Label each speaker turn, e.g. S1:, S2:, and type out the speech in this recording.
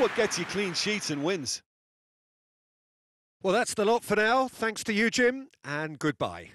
S1: what gets you clean sheets and wins. Well, that's the lot for now. Thanks to you, Jim, and goodbye.